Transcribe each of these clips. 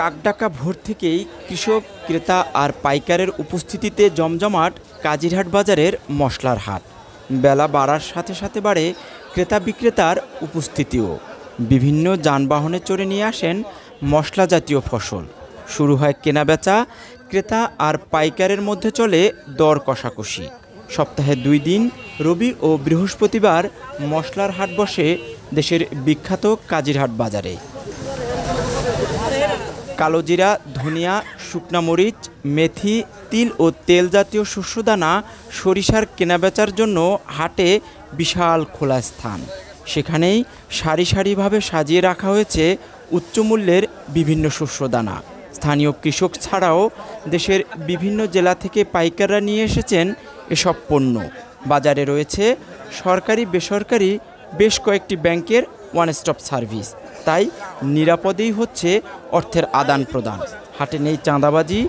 কাকডাকা ভোর থেকেই কৃষক ক্রেতা আর পাইকারের উপস্থিতিতে জমজমাট কাজিরহাট বাজারের মশলার হাট বেলা বাড়ার সাথে সাথে বাড়ে ক্রেতা বিক্রেতার উপস্থিতিও বিভিন্ন যানবাহনে চড়ে নিয়ে আসেন মশলা জাতীয় ফসল শুরু হয় কেনাবেচা ক্রেতা আর পাইকারের মধ্যে চলে দর কষাকষি সপ্তাহে দুই দিন রবি ও বৃহস্পতিবার মশলার হাট বসে দেশের বিখ্যাত কাজিরহাট বাজারে কালোজিরা ধনিয়া শুকনা মরিচ মেথি তিল ও তেল জাতীয় শস্যদানা সরিষার কেনাবেচার জন্য হাটে বিশাল খোলা স্থান সেখানেই সারি সারিভাবে সাজিয়ে রাখা হয়েছে উচ্চমূল্যের বিভিন্ন শস্যদানা স্থানীয় কৃষক ছাড়াও দেশের বিভিন্ন জেলা থেকে পাইকাররা নিয়ে এসেছেন এসব পণ্য বাজারে রয়েছে সরকারি বেসরকারি বেশ কয়েকটি ব্যাংকের ওয়ান স্টপ সার্ভিস তাই নিরাপদেই হচ্ছে অর্থের আদান প্রদান হাটে নেই চাঁদাবাজি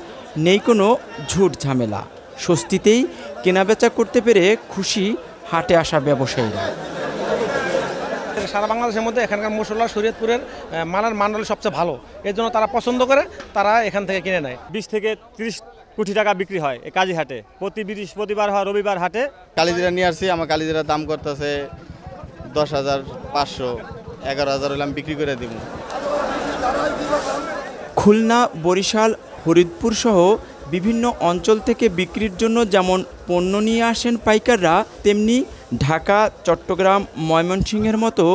নেই কোনো ঝুট ঝামেলা স্বস্তিতেই কেনাবেচা করতে পেরে খুশি হাটে আসা ব্যবসায়ীরা সারা বাংলাদেশের মধ্যে এখানকার মুসল্লা শরীয়তপুরের মালার মান্ডল সবচেয়ে ভালো এর জন্য তারা পছন্দ করে তারা এখান থেকে কিনে নেয় বিশ থেকে ত্রিশ কোটি টাকা বিক্রি হয় কাজী হাটে প্রতি বৃহস্পতিবার হয় রবিবার হাটে কালীজিরা নিয়ে আসছি আমার কালীজিরা দাম করতেছে দশ হাজার পাঁচশো এগারো হাজার হলে আমি বিক্রি করে দিব খুলনা বরিশাল হরিদপুর সহ বিভিন্ন অঞ্চল থেকে বিক্রির জন্য যেমন পণ্য নিয়ে আসেন পাইকাররা তেমনি ঢাকা চট্টগ্রাম ময়মনসিংহের মতো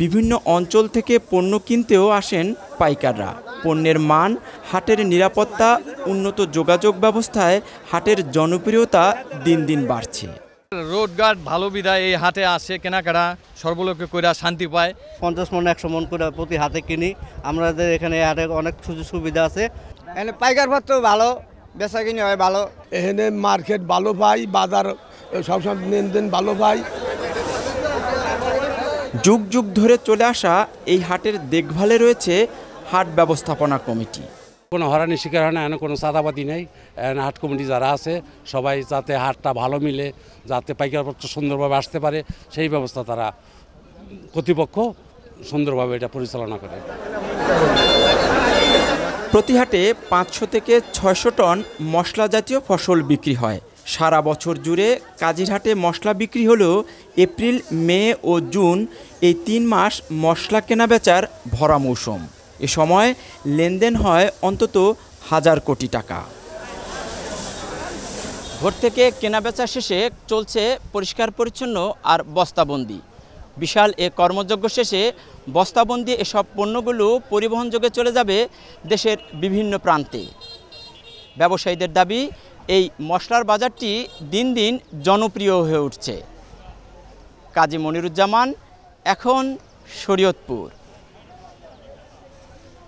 বিভিন্ন অঞ্চল থেকে পণ্য কিনতেও আসেন পাইকাররা পণ্যের মান হাটের নিরাপত্তা উন্নত যোগাযোগ ব্যবস্থায় হাটের জনপ্রিয়তা দিন দিন বাড়ছে গার্ড ভালো বিধায় এই হাটে আসে কেনাকাটা সর্বলোকে কইরা শান্তি পায় পঞ্চাশ মন একশো মন করে প্রতি হাতে কিনি আমাদের এখানে হাটে অনেক সুযোগ সুবিধা আছে এখানে পাইকার ভাত তো ভালো বেচা কিনি হয় ভালো এখানে মার্কেট ভালো পাই বাজার সবসময় লেনদেন ভালো পাই যুগ যুগ ধরে চলে আসা এই হাটের দেখভালে রয়েছে হাট ব্যবস্থাপনা কমিটি কোনো হরানির শিকার হয় না এমন কোনো চাঁদাবাদি নেই এন হাট কমিটি যারা আছে সবাই যাতে হাটটা ভালো মিলে যাতে পাইকারপত্র সুন্দরভাবে আসতে পারে সেই ব্যবস্থা তারা কর্তৃপক্ষ সুন্দরভাবে এটা পরিচালনা করে প্রতি হাটে পাঁচশো থেকে ছয়শো টন মশলা জাতীয় ফসল বিক্রি হয় সারা বছর জুড়ে কাজিরহাটে মশলা বিক্রি হলেও এপ্রিল মে ও জুন এই তিন মাস মশলা কেনাবেচার ভরা মৌসুম এ সময় লেনদেন হয় অন্তত হাজার কোটি টাকা ভোর থেকে কেনাবেচা শেষে চলছে পরিষ্কার পরিচ্ছন্ন আর বস্তাবন্দি বিশাল এ কর্মযজ্ঞ শেষে বস্তাবন্দি এসব পণ্যগুলো পরিবহন যোগে চলে যাবে দেশের বিভিন্ন প্রান্তে ব্যবসায়ীদের দাবি এই মশলার বাজারটি দিন দিন জনপ্রিয় হয়ে উঠছে কাজী মনিরুজ্জামান এখন শরীয়তপুর